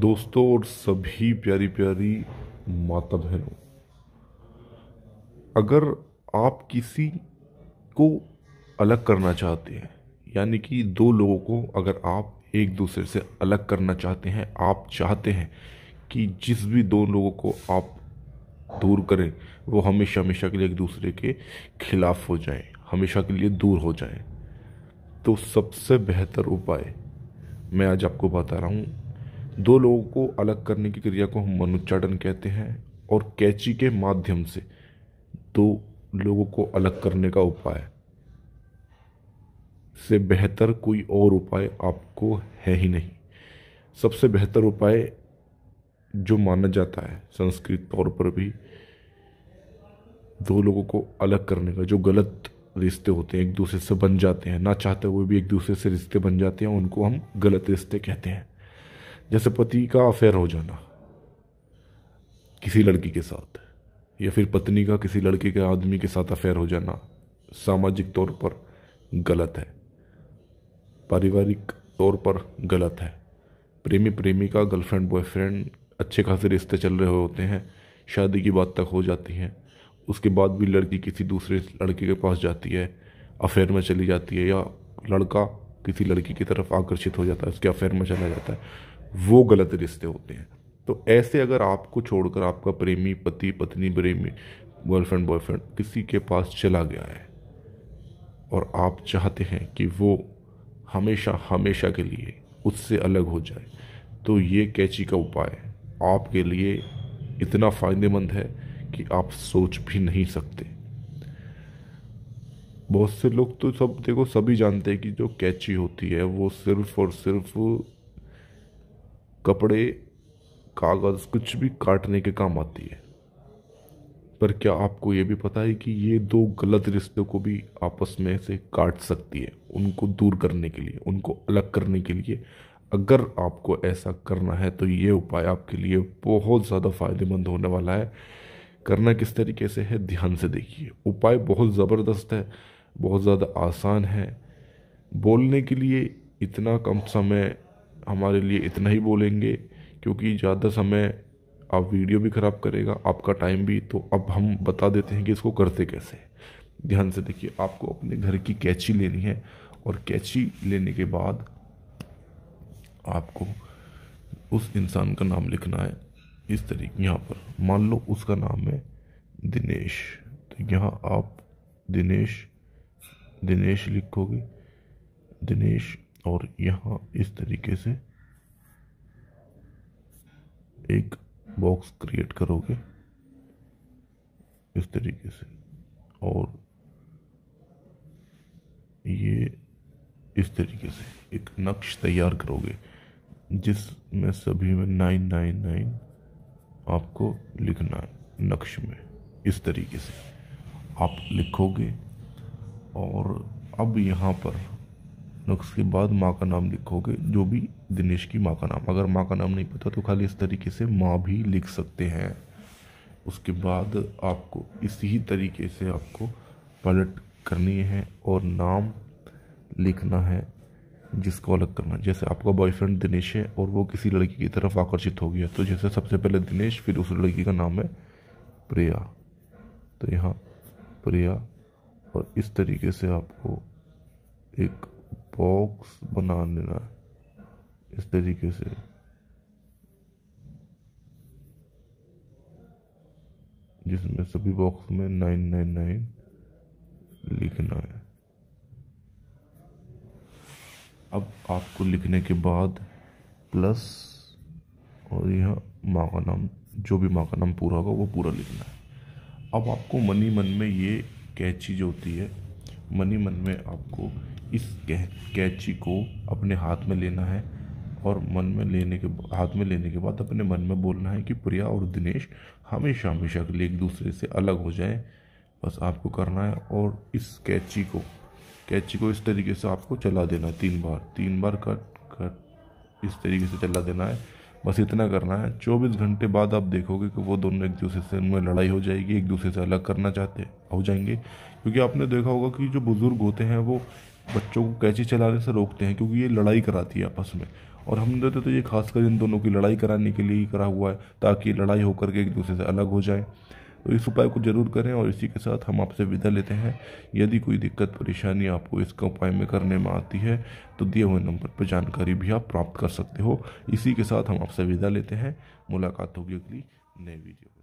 दोस्तों और सभी प्यारी प्यारी माता बहनों अगर आप किसी को अलग करना चाहते हैं यानी कि दो लोगों को अगर आप एक दूसरे से अलग करना चाहते हैं आप चाहते हैं कि जिस भी दो लोगों को आप दूर करें वो हमेशा हमेशा के लिए एक दूसरे के खिलाफ हो जाए हमेशा के लिए दूर हो जाए तो सबसे बेहतर उपाय मैं आज आपको बता रहा हूँ दो लोगों को अलग करने की क्रिया को हम मनुच्चाटन कहते हैं और कैची के माध्यम से दो लोगों को अलग करने का उपाय से बेहतर कोई और उपाय आपको है ही नहीं सबसे बेहतर उपाय जो माना जाता है संस्कृत तौर पर भी दो लोगों को अलग करने का जो गलत रिश्ते होते हैं एक दूसरे से बन जाते हैं ना चाहते हुए भी एक दूसरे से रिश्ते बन जाते हैं उनको हम गलत रिश्ते कहते हैं जैसे पति का अफेयर हो जाना किसी लड़की के साथ या फिर पत्नी का किसी लड़के के आदमी के साथ अफेयर हो जाना सामाजिक तौर पर गलत है पारिवारिक तौर पर गलत है प्रेमी प्रेमिका गर्लफ्रेंड बॉयफ्रेंड अच्छे खासे रिश्ते चल रहे होते हैं शादी की बात तक हो जाती है उसके बाद भी लड़की किसी दूसरे लड़के के पास जाती है अफेयर में चली जाती है या लड़का किसी लड़की की तरफ आकर्षित हो जाता है उसके अफेयर में चला जाता है वो गलत रिश्ते होते हैं तो ऐसे अगर आपको छोड़कर आपका प्रेमी पति पत्नी प्रेमी गर्लफ्रेंड बॉयफ्रेंड किसी के पास चला गया है और आप चाहते हैं कि वो हमेशा हमेशा के लिए उससे अलग हो जाए तो ये कैची का उपाय आपके लिए इतना फ़ायदेमंद है कि आप सोच भी नहीं सकते बहुत से लोग तो सब देखो सभी जानते हैं कि जो कैची होती है वो सिर्फ़ और सिर्फ़ कपड़े कागज़ कुछ भी काटने के काम आती है पर क्या आपको ये भी पता है कि ये दो गलत रिश्तों को भी आपस में से काट सकती है उनको दूर करने के लिए उनको अलग करने के लिए अगर आपको ऐसा करना है तो ये उपाय आपके लिए बहुत ज़्यादा फ़ायदेमंद होने वाला है करना किस तरीके से है ध्यान से देखिए उपाय बहुत ज़बरदस्त है बहुत ज़्यादा आसान है बोलने के लिए इतना कम समय हमारे लिए इतना ही बोलेंगे क्योंकि ज़्यादा समय आप वीडियो भी ख़राब करेगा आपका टाइम भी तो अब हम बता देते हैं कि इसको करते कैसे ध्यान से देखिए आपको अपने घर की कैची लेनी है और कैची लेने के बाद आपको उस इंसान का नाम लिखना है इस तरीके यहाँ पर मान लो उसका नाम है दिनेश तो यहाँ आप दिनेश दिनेश लिखोगे दिनेश और यहाँ इस तरीके से एक बॉक्स क्रिएट करोगे इस तरीके से और ये इस तरीके से एक नक्श तैयार करोगे जिसमें सभी में नाइन नाइन नाइन आपको लिखना है नक्श में इस तरीके से आप लिखोगे और अब यहाँ पर उसके बाद माँ का नाम लिखोगे जो भी दिनेश की माँ का नाम अगर माँ का नाम नहीं पता तो खाली इस तरीके से माँ भी लिख सकते हैं उसके बाद आपको इसी ही तरीके से आपको पलट करनी है और नाम लिखना है जिसको अलग करना है जैसे आपका बॉयफ्रेंड दिनेश है और वो किसी लड़की की तरफ आकर्षित हो गया तो जैसे सबसे पहले दिनेश फिर उस लड़की का नाम है प्रिया तो यहाँ प्रिया और इस तरीके से आपको एक बॉक्स बना देना इस तरीके से जिसमें सभी बॉक्स में नाइन नाइन नाइन लिखना है अब आपको लिखने के बाद प्लस और यहाँ माँ का नाम जो भी माँ का नाम पूरा होगा वो पूरा लिखना है अब आपको मनी मन में ये कैची जो होती है मनी मन में आपको इस कै कैची को अपने हाथ में लेना है और मन में लेने के हाथ में लेने के बाद अपने मन में बोलना है कि प्रिया और दिनेश हमेशा हमेशा के लिए एक दूसरे से अलग हो जाए बस आपको करना है और इस कैची को कैची को इस तरीके से आपको चला देना है तीन बार तीन बार कट कट इस तरीके से चला देना है बस इतना करना है चौबीस घंटे बाद आप देखोगे कि वो दोनों एक दूसरे से उनमें लड़ाई हो जाएगी एक दूसरे से अलग करना चाहते हो जाएंगे क्योंकि आपने देखा होगा कि जो बुज़ुर्ग होते हैं वो बच्चों को कैची चलाने से रोकते हैं क्योंकि ये लड़ाई कराती है आपस में और हम देते तो ये खासकर इन दोनों की लड़ाई कराने के लिए ही करा हुआ है ताकि लड़ाई होकर के एक दूसरे से अलग हो जाए तो इस उपाय को जरूर करें और इसी के साथ हम आपसे विदा लेते हैं यदि कोई दिक्कत परेशानी आपको इसका उपाय में करने में आती है तो दिए हुए नंबर पर जानकारी भी आप प्राप्त कर सकते हो इसी के साथ हम आपसे विदा लेते हैं मुलाकात होगी अगली नई वीडियो